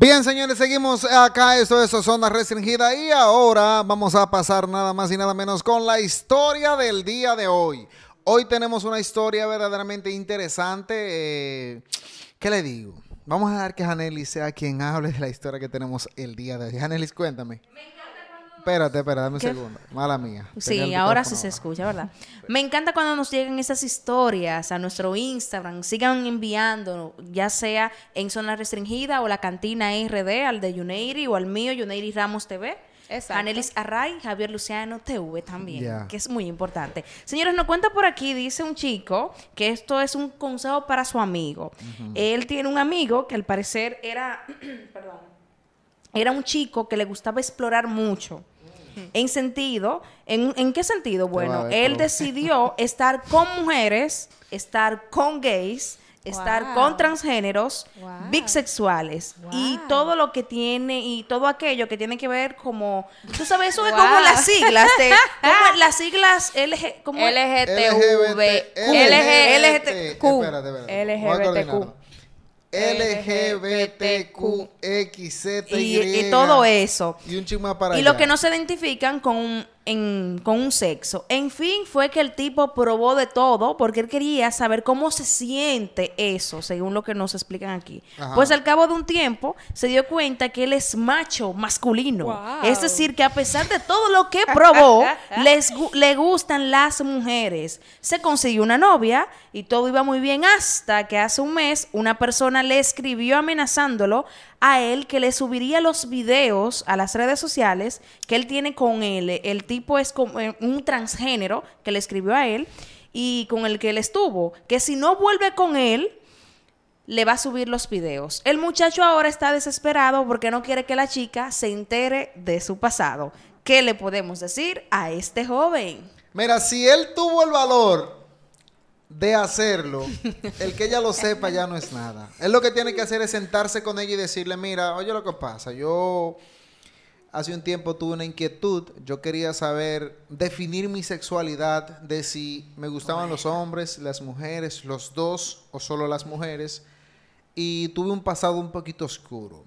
Bien, señores, seguimos acá. Esto es Zona Restringida. Y ahora vamos a pasar nada más y nada menos con la historia del día de hoy. Hoy tenemos una historia verdaderamente interesante. Eh, ¿Qué le digo? Vamos a dar que Janelis sea quien hable de la historia que tenemos el día de hoy. Janelis, cuéntame espérate, espérate, dame un segundo. Mala mía. Sí, ahora sí se escucha, ¿verdad? Me encanta cuando nos llegan esas historias a nuestro Instagram. Sigan enviando, ya sea en zona restringida o la cantina RD, al de Yuneiri o al mío, Yuneiri Ramos TV. Exacto. Anelis Array, Javier Luciano TV también, que es muy importante. Señores, nos cuenta por aquí, dice un chico, que esto es un consejo para su amigo. Él tiene un amigo que al parecer era, perdón, era un chico que le gustaba explorar mucho. En sentido, en, qué sentido? Bueno, él decidió estar con mujeres, estar con gays, estar con transgéneros, bisexuales y todo lo que tiene y todo aquello que tiene que ver como tú sabes eso es como las siglas las siglas LGTV, LGBTQXZ Y, y todo eso. Y un para Y los que no se identifican con con un sexo. En fin, fue que el tipo probó de todo porque él quería saber cómo se siente eso, según lo que nos explican aquí. Pues al cabo de un tiempo se dio cuenta que él es macho, masculino. Es decir, que a pesar de todo lo que probó, les, le gustan las mujeres. Se consiguió una novia y todo iba muy bien hasta que hace un mes una persona le escribió amenazándolo a él que le subiría los videos a las redes sociales que él tiene con él, el tipo pues como eh, un transgénero que le escribió a él y con el que él estuvo, que si no vuelve con él, le va a subir los videos. El muchacho ahora está desesperado porque no quiere que la chica se entere de su pasado. ¿Qué le podemos decir a este joven? Mira, si él tuvo el valor de hacerlo, el que ella lo sepa ya no es nada. Él lo que tiene que hacer es sentarse con ella y decirle, mira, oye lo que pasa, yo hace un tiempo tuve una inquietud. Yo quería saber, definir mi sexualidad, de si me gustaban los hombres, las mujeres, los dos o solo las mujeres. Y tuve un pasado un poquito oscuro.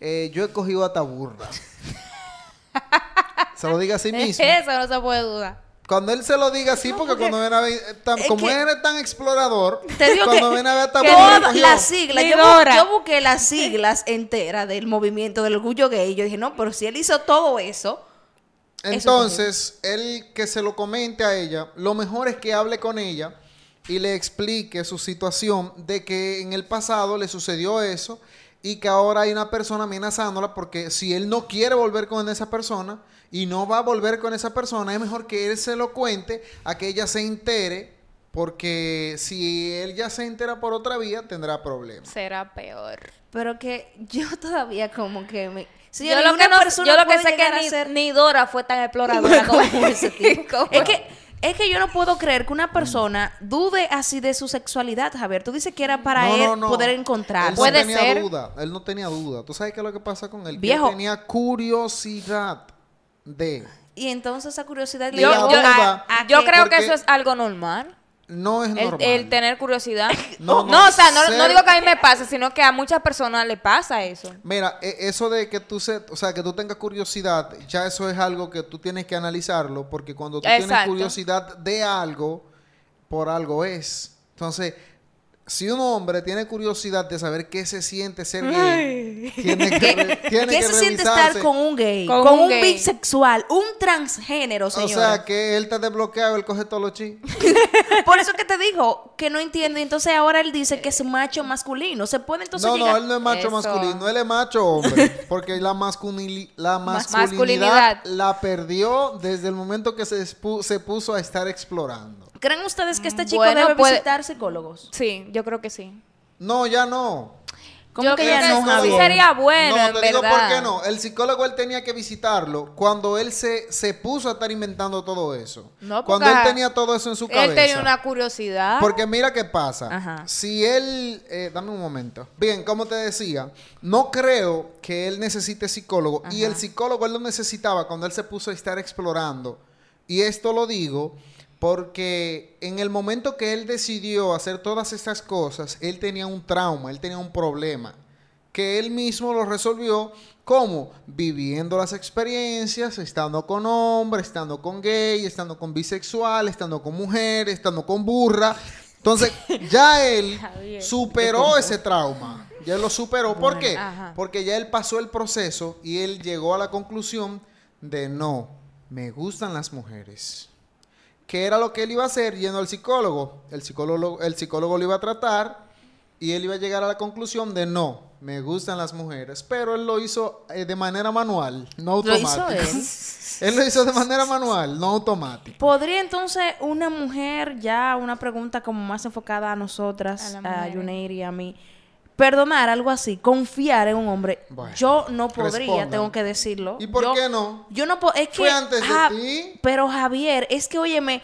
Eh, yo he cogido a Taburra. se lo diga a sí mismo. Eso no se puede dudar. Cuando él se lo diga así, porque, cuando ven eh, como él es tan explorador, cuando que, a ver tan todas las siglas, yo, busqué las siglas enteras del movimiento del orgullo gay, yo dije, no, pero si él hizo todo eso. Entonces, él que se lo comente a ella, lo mejor es que hable con ella y le explique su situación de que en el pasado le sucedió eso y que ahora hay una persona amenazándola porque si él no quiere volver con esa persona, y no va a volver con esa persona, es mejor que él se lo cuente a que ella se entere, porque si él ya se entera por otra vía, tendrá problemas. Será peor. Pero que yo todavía como que me... yo, lo que no, yo lo que sé que ni, ni, Dora fue tan exploradora como ese tipo. Es que es que yo no puedo creer que una persona dude así de su sexualidad, Javier. Tú dices que era para él poder encontrar. Él no, tenía duda. Él no tenía duda. ¿Tú sabes qué es lo que pasa con él? Viejo. Él tenía curiosidad de... Y entonces esa curiosidad le yo, creo que eso es algo normal. No es normal. El, tener curiosidad. no, digo que a mí me pase sino que a muchas personas le pasa eso. Mira, e, eso de que tú se, o sea, que tú tengas curiosidad, ya eso es algo que tú tienes que analizarlo, porque cuando tú tienes curiosidad de algo, por algo es. Entonces, si un hombre tiene curiosidad de saber qué se siente ser gay, tiene que, revisarse ¿Qué se siente estar con un gay, con, un, bisexual, un transgénero, señor? O sea, que él está desbloqueado, él coge todos los chi. Por eso es que te dijo que no entiende. Entonces ahora él dice que es macho masculino. Se puede entonces. No, no, él no es macho masculino, él es macho hombre. Porque la, la masculinidad, masculinidad, la perdió desde el momento que se, se puso a estar explorando. ¿Creen ustedes que este chico debe visitar psicólogos? Sí, yo creo que sí. No, ya no. ¿Cómo yo que ya que no, sería bueno, No, te digo por qué no. El psicólogo él tenía que visitarlo cuando él se, se puso a estar inventando todo eso. cuando él tenía todo eso en su cabeza. Él tenía una curiosidad. Porque mira qué pasa. Ajá. Si él... Eh, dame un momento. Bien, como te decía, no creo que él necesite psicólogo. Y el psicólogo él lo necesitaba cuando él se puso a estar explorando. Y esto lo digo porque en el momento que él decidió hacer todas estas cosas, él tenía un trauma, él tenía un problema, que él mismo lo resolvió como Viviendo las experiencias, estando con hombres, estando con gay, estando con bisexual, estando con mujeres, estando con burra. Entonces, ya él superó ese trauma. Ya lo superó. ¿Por qué? Porque ya él pasó el proceso y él llegó a la conclusión de no, me gustan las mujeres qué era lo que él iba a hacer yendo al psicólogo. El psicólogo, el psicólogo lo iba a tratar y él iba a llegar a la conclusión de no, me gustan las mujeres, pero él lo hizo eh, de manera manual, no automática. él? lo hizo de manera manual, no automática. ¿Podría entonces una mujer, ya una pregunta como más enfocada a nosotras, a, a y a mí, Perdonar algo así, confiar en un hombre, yo no podría, tengo que decirlo. ¿Y por qué no? Yo no puedo, es que... Fue antes de ti. Pero Javier, es que óyeme,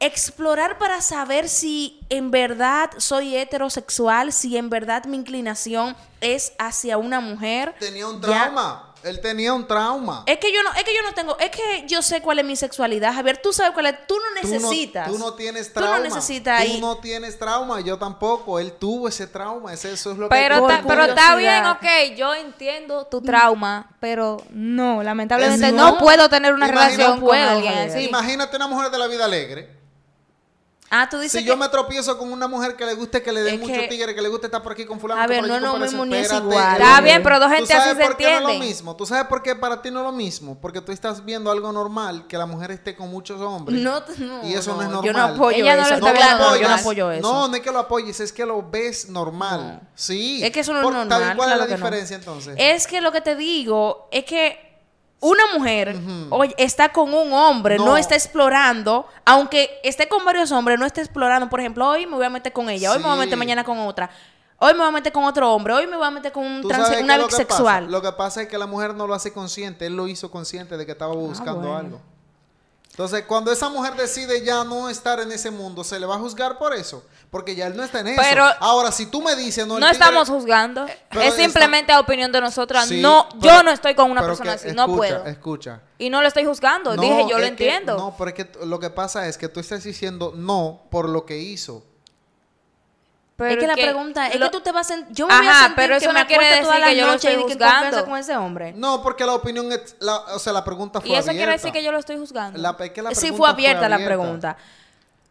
explorar para saber si en verdad soy heterosexual, si en verdad mi inclinación es hacia una mujer. Tenía un trauma. Él tenía un trauma. Es que yo no, es que yo no tengo, es que yo sé cuál es mi sexualidad, Javier. Tú sabes cuál es. Tú no necesitas. Tú no, tienes trauma. Tú no necesitas. Tú no tienes trauma. Yo tampoco. Él tuvo ese trauma. eso es lo pero que. pero está bien, ok. Yo entiendo tu mm. trauma, pero no, lamentablemente no, puedo tener una relación con alguien Imagínate una mujer de la vida alegre Ah, tú dices. Si yo me tropiezo con una mujer que le guste que le dé mucho que... tigre, que le guste estar por aquí con fulano. A ver, no, no, no, no, es igual. Está bien, pero dos gente así se entienden. ¿Tú sabes por qué no es lo mismo? ¿Tú sabes por qué para ti no es lo mismo? Porque tú estás viendo algo normal, que la mujer esté con muchos hombres. No, no. Y eso no, es normal. Yo no apoyo No, yo no apoyo eso. No, no es que lo apoyes, es que lo ves normal. Sí. Es que eso no es normal. ¿Cuál es la diferencia entonces? Es que lo que te digo es que una mujer hoy está con un hombre, no. está explorando, aunque esté con varios hombres, no está explorando, por ejemplo, hoy me voy a meter con ella, hoy me voy a meter mañana con otra. Hoy me voy a meter con otro hombre, hoy me voy a meter con un trans, una lo Lo que pasa es que la mujer no lo hace consciente, él lo hizo consciente de que estaba ah, buscando algo. Entonces, cuando esa mujer decide ya no estar en ese mundo, ¿se le va a juzgar por eso? Porque ya él no está en eso. Pero Ahora, si tú me dices... No, estamos juzgando. Eh, es simplemente la opinión de nosotras. no, yo no estoy con una persona así. no puedo. Escucha. Y no lo estoy juzgando. Dije, yo lo entiendo. no, pero es que lo que pasa es que tú estás diciendo no por lo que hizo. Pero es que, la pregunta es que tú te vas a yo me voy a sentir pero eso que me no quiere decir que yo lo estoy juzgando con ese hombre. No, porque la opinión es o sea, la pregunta fue abierta. Y eso quiere decir que yo lo estoy juzgando. es que la sí fue abierta, la pregunta.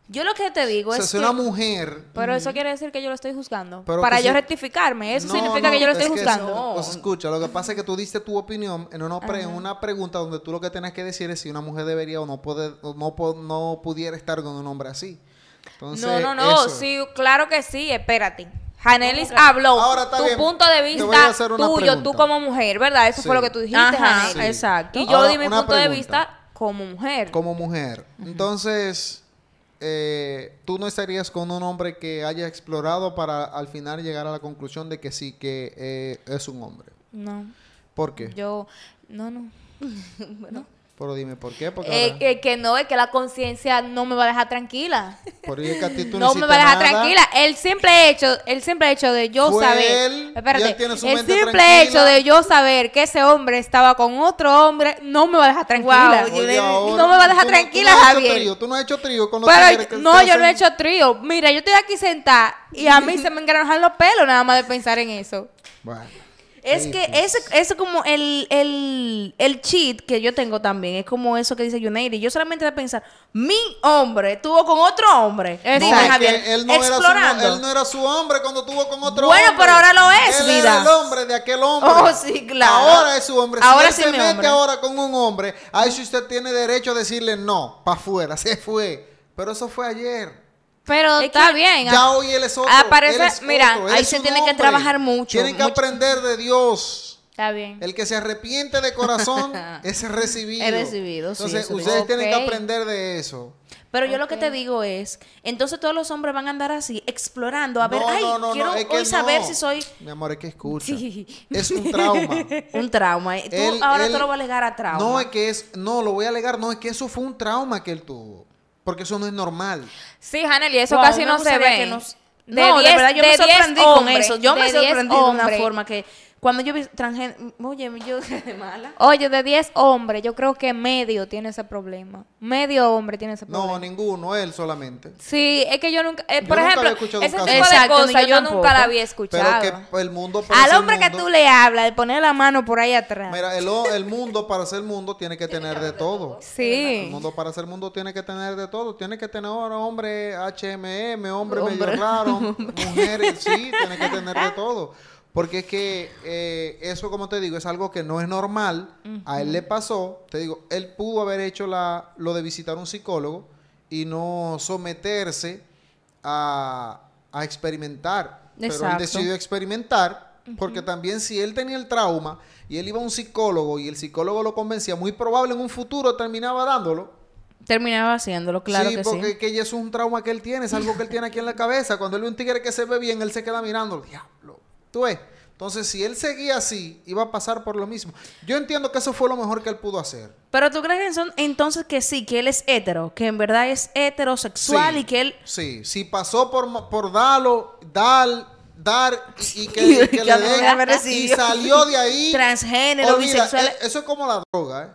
Yo lo que te digo o sea, es. Si una mujer. Pero eso mm. quiere decir que yo lo estoy juzgando. para yo rectificarme. Eso significa que yo lo estoy juzgando. Eso, pues escucha, lo que pasa es que tú diste tu opinión en una, en una pregunta donde tú lo que tenías que decir es si una mujer debería o no, puede no, pudiera estar con un hombre así. no, no, no. Sí, claro que sí. Espérate. Janelis habló Ahora, tu punto de vista tuyo, tú como mujer, ¿verdad? Eso fue lo que tú dijiste, Ajá, Exacto. Y yo di mi punto de vista como mujer. Como mujer. Entonces eh, tú no estarías con un hombre que haya explorado para al final llegar a la conclusión de que sí, que eh, es un hombre. No. ¿Por qué? Yo, no, no. bueno, pero dime, ¿por qué? Porque eh, eh, que no, es que la conciencia no me va a dejar tranquila. a ti tú no me va a dejar tranquila. El simple hecho, el simple hecho de yo saber, el simple hecho de yo saber que ese hombre estaba con otro hombre no me va a dejar tranquila. no me va a dejar tranquila, no Javier. tú no has hecho trío con los Pero, que No, yo no he hecho trío. Mira, yo estoy aquí sentada y a mí se me engranjan los pelos nada más de pensar en eso. Bueno. Es que ese es como el, cheat que yo tengo también. Es como eso que dice Yuneiri. Yo solamente de pensar, mi hombre tuvo con otro hombre. Dime, Javier. Él no, Era su, hombre cuando tuvo con otro bueno, hombre. Bueno, pero ahora lo es, él Era el hombre de aquel hombre. Oh, sí, claro. Ahora es su hombre. Ahora si él se mete ahora con un hombre, ahí si usted tiene derecho a decirle no, para afuera, se fue. Pero eso fue ayer. Pero está bien. Ya hoy él es otro. Aparece, mira, ahí se tiene que trabajar mucho. Tienen que aprender de Dios. Está bien. El que se arrepiente de corazón es recibido. Es recibido, Entonces, ustedes tienen que aprender de eso. Pero yo lo que te digo es, entonces todos los hombres van a andar así, explorando, a ver, no, ay, quiero hoy saber si soy... Mi amor, es que escucha. Es un trauma. un trauma. Eh, tú ahora te lo vas a alegar a trauma. No, es que es... No, lo voy a alegar. No, es que eso fue un trauma que él tuvo. Porque eso no es normal. Sí, Hanel, y eso casi no se ve. no, de verdad, yo me sorprendí con eso. Yo me sorprendí de una forma que cuando yo vi transgénero, oye, yo de mala. Oye, de 10 hombres, yo creo que medio tiene ese problema. Medio hombre tiene ese problema. No, ninguno, él solamente. Sí, es que yo nunca, eh, por ejemplo, ese tipo de cosas yo, nunca la había escuchado. Pero que el mundo Al hombre que tú le hablas, de poner la mano por ahí atrás. Mira, el, el mundo para ser mundo tiene que tener de todo. Sí. El mundo para ser mundo tiene que tener de todo. Tiene que tener hombre HMM, hombre, hombre. medio raro, mujeres, sí, tiene que tener de todo. Porque es que eh, eso, como te digo, es algo que no es normal. A él le pasó. Te digo, él pudo haber hecho la, lo de visitar a un psicólogo y no someterse a, experimentar. Pero él decidió experimentar porque también si él tenía el trauma y él iba a un psicólogo y el psicólogo lo convencía, muy probable en un futuro terminaba dándolo. Terminaba haciéndolo, claro sí, que sí. Porque que ya es un trauma que él tiene, es algo que él tiene aquí en la cabeza. Cuando él ve un tigre que se ve bien, él se queda mirando. Diablo, entonces, si él seguía así, iba a pasar por lo mismo. Yo entiendo que eso fue lo mejor que él pudo hacer. Pero tú crees entonces que sí, que él es hetero, que en verdad es heterosexual y que él. Sí, si pasó por, por Dalo, dar Dar y, que, le den. Y salió de ahí. Transgénero, oh, bisexual. E, eso es como la droga, ¿eh?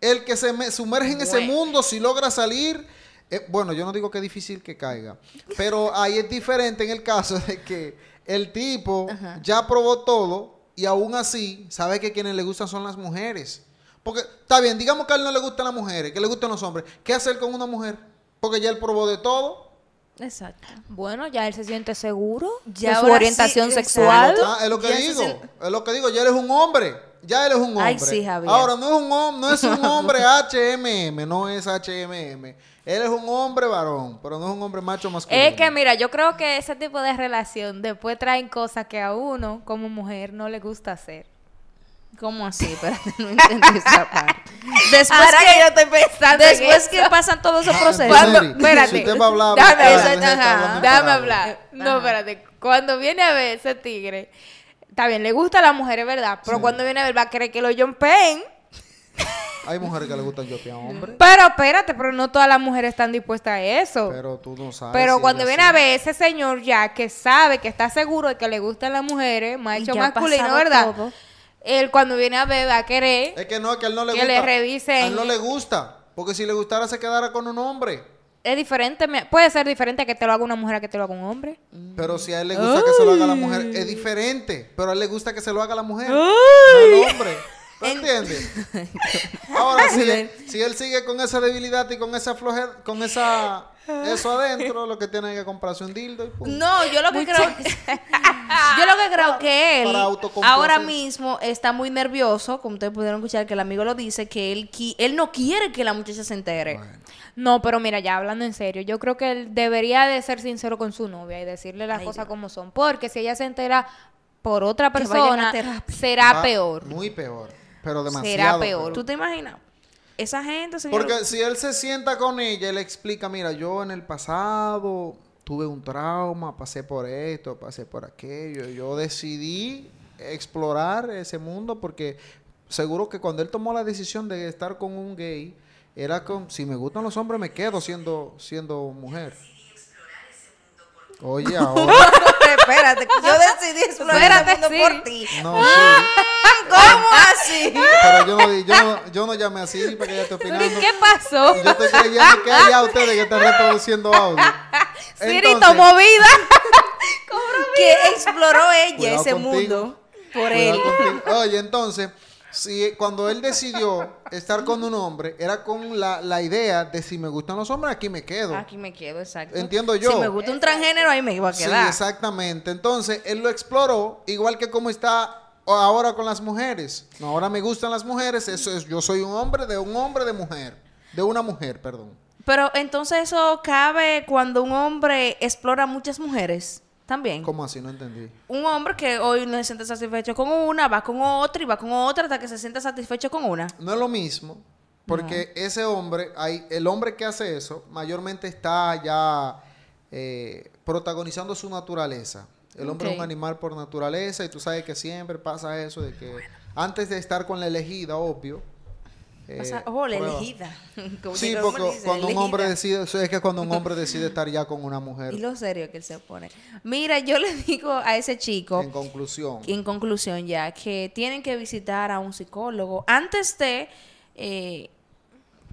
El que se sumerge en ese mundo, si logra salir. Eh, bueno, yo no digo que es difícil que caiga. Pero ahí es diferente en el caso de que el tipo ya probó todo y aún así sabe que quienes le gustan son las mujeres. Porque está bien, digamos que a él no le gustan las mujeres, que le gustan los hombres. ¿Qué hacer con una mujer? Porque ya él probó de todo. Exacto. Bueno, ya él se siente seguro ya su orientación sexual. Ah, es lo que digo, es lo que digo, ya eres un hombre ya él es un hombre. Ahora, no es un hombre, no es un hombre HMM, no es HMM. Él es un hombre varón, pero no es un hombre macho masculino. Es que mira, yo creo que ese tipo de relación después traen cosas que a uno como mujer no le gusta hacer. ¿Cómo así? Espérate, no entendí esa parte. Después que, Después que pasan todos esos procesos. espérate. dame, hablar. No, espérate. Cuando viene a ver ese tigre Está bien, le gusta a las mujeres verdad. Pero cuando viene a ver, va a querer que lo jumpen. Hay mujeres que le gustan yo, a hombres. Pero espérate, pero no todas las mujeres están dispuestas a eso. Pero tú no sabes. Pero cuando viene a ver ese señor ya que sabe, que está seguro de que le gustan las mujeres, macho masculino, ¿verdad? Él cuando viene a ver va a querer. Es que no, que él no le que Que le revisen. él no le gusta. Porque si le gustara se quedara con un hombre es diferente, puede ser diferente a que te lo haga una mujer que te lo haga un hombre. Pero si a él le gusta que se lo haga la mujer, es diferente. Pero a él le gusta que se lo haga la mujer, no el hombre. ¿lo entiendes? Ahora, si, si, él sigue con esa debilidad y con esa flojera con esa eso adentro, lo que tiene que comprarse un dildo No, yo lo que creo que, yo lo que creo que él ahora mismo está muy nervioso, como ustedes pudieron escuchar que el amigo lo dice que él él no quiere que la muchacha se entere. No, pero mira, ya hablando en serio, yo creo que él debería de ser sincero con su novia y decirle las cosas como son, porque si ella se entera por otra persona será peor. Muy peor, pero demasiado. Será peor. ¿Tú te imaginas? esa gente, Porque si él se sienta con ella, él le explica, mira, yo en el pasado tuve un trauma, pasé por esto, pasé por aquello, yo decidí explorar ese mundo porque seguro que cuando él tomó la decisión de estar con un gay, era con, si me gustan los hombres, me quedo siendo, siendo mujer. Oye, ahora. espérate, yo decidí explorar el mundo por ti. No, ah. ¿Cómo así? Ah, Pero yo no, yo, yo no llamé así para que ella esté opinando. ¿Y qué pasó? Yo estoy creyendo que a ustedes que están reproduciendo audio. tomó movida. que exploró ella ese mundo por él. Oye, entonces, cuando él decidió estar con un hombre, era con la, la idea de si me gustan los hombres, aquí me quedo. Aquí me quedo, exacto. Entiendo yo. Si me gusta un transgénero, ahí me iba a quedar. Sí, exactamente. Entonces, él lo exploró, igual que como está ahora con las mujeres. No, ahora me gustan las mujeres. Eso es, yo soy un hombre de un hombre de mujer. De una mujer, perdón. Pero entonces eso cabe cuando un hombre explora muchas mujeres también. ¿Cómo así? No entendí. Un hombre que hoy no se siente satisfecho con una, va con otra y va con otra hasta que se sienta satisfecho con una. No es lo mismo. Porque ese hombre, hay, el hombre que hace eso, mayormente está ya eh, protagonizando su naturaleza. El hombre es un animal por naturaleza y tú sabes que siempre pasa eso de que antes de estar con la elegida, obvio. Eh, oh, la elegida. sí, porque cuando un hombre decide, es que cuando un hombre decide estar ya con una mujer. Y lo serio que él se opone. Mira, yo le digo a ese chico. En conclusión. En conclusión ya, que tienen que visitar a un psicólogo antes de... Eh,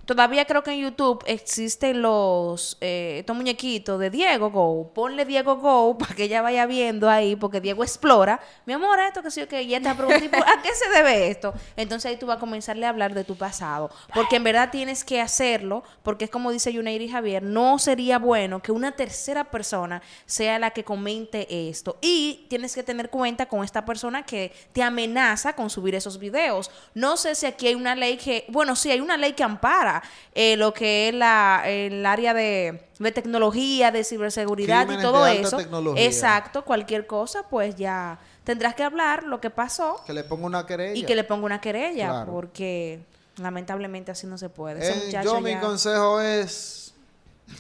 Todavía creo que en YouTube existen los eh, estos muñequitos de Diego Go. Ponle Diego Go para que ella vaya viendo ahí, porque Diego explora. Mi amor, esto que sí, que ya está preguntando, ¿a qué se debe esto? Entonces ahí tú vas a comenzarle a hablar de tu pasado. Porque en verdad tienes que hacerlo, porque es como dice y Javier, no sería bueno que una tercera persona sea la que comente esto. Y tienes que tener cuenta con esta persona que te amenaza con subir esos videos. No sé si aquí hay una ley que, bueno, sí, hay una ley que ampara eh, lo que es la, el área de, tecnología, de ciberseguridad y todo eso. Exacto, cualquier cosa, pues ya tendrás que hablar lo que pasó. Que le ponga una querella. Y que le ponga una querella, porque lamentablemente así no se puede. Eh, yo mi consejo es...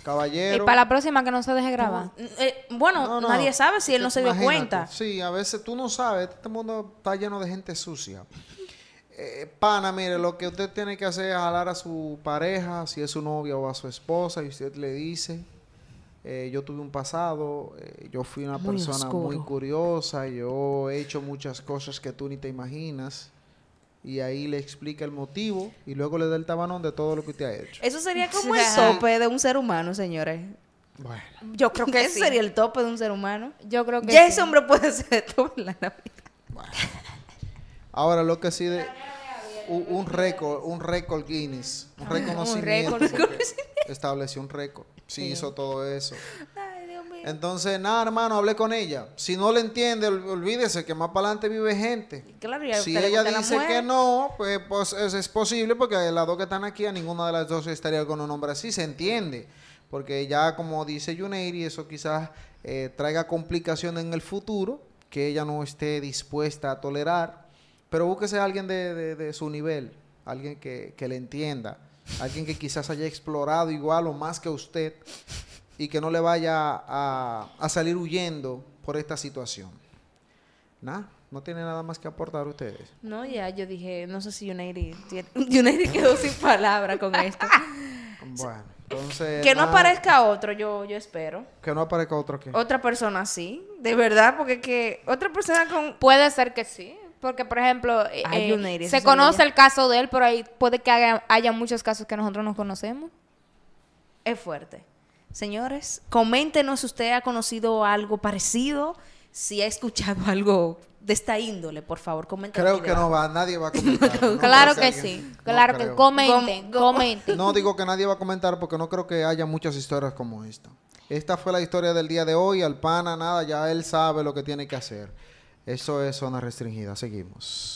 Caballero. Y para la próxima que no se deje grabar. Eh, bueno, nadie sabe si él no se dio cuenta. Sí, a veces tú no sabes. Este mundo está lleno de gente sucia eh, pana, mire, lo que usted tiene que hacer es hablar a su pareja, si es su novia o a su esposa, y usted le dice, eh, yo tuve un pasado, eh, yo fui una persona muy curiosa, yo he hecho muchas cosas que tú ni te imaginas. Y ahí le explica el motivo y luego le da el tabanón de todo lo que usted ha hecho. Eso sería como el tope de un ser humano, señores. Bueno. Yo creo que Ese sería el tope de un ser humano. Yo creo que. Ya ese hombre puede ser todo en la vida Ahora lo que sí de un, récord, un récord Guinness, un ah, reconocimiento. un récord. estableció un récord. Sí, hizo todo eso. Entonces, nada, hermano, hablé con ella. Si no le entiende, olvídese que más para adelante vive gente. si ella dice que no, pues, pues es, posible porque las dos que están aquí, a ninguna de las dos estaría con un hombre así, se entiende. Porque ya, como dice Juneiri, eso quizás eh, traiga complicaciones en el futuro que ella no esté dispuesta a tolerar pero búsquese a alguien de, su nivel, alguien que, le entienda, alguien que quizás haya explorado igual o más que usted y que no le vaya a, salir huyendo por esta situación. Nada, no tiene nada más que aportar ustedes. No, ya, yo dije, no sé si United, quedó sin palabra con esto. Bueno, entonces. Que no aparezca otro, yo, yo espero. Que no aparezca otro que. Otra persona sí, de verdad, porque que otra persona con. Puede ser que sí. Porque, por ejemplo, eh, eh, se conoce el caso de él, pero ahí puede que haya, muchos casos que nosotros no conocemos. Es fuerte. Señores, coméntenos si usted ha conocido algo parecido, si ha escuchado algo de esta índole, por favor, comenten. Creo que no va, nadie va a comentar. claro que, sí, claro que comenten, comenten. No digo que nadie va a comentar porque no creo que haya muchas historias como esta. Esta fue la historia del día de hoy, al pana, nada, ya él sabe lo que tiene que hacer. Eso es zona restringida. Seguimos.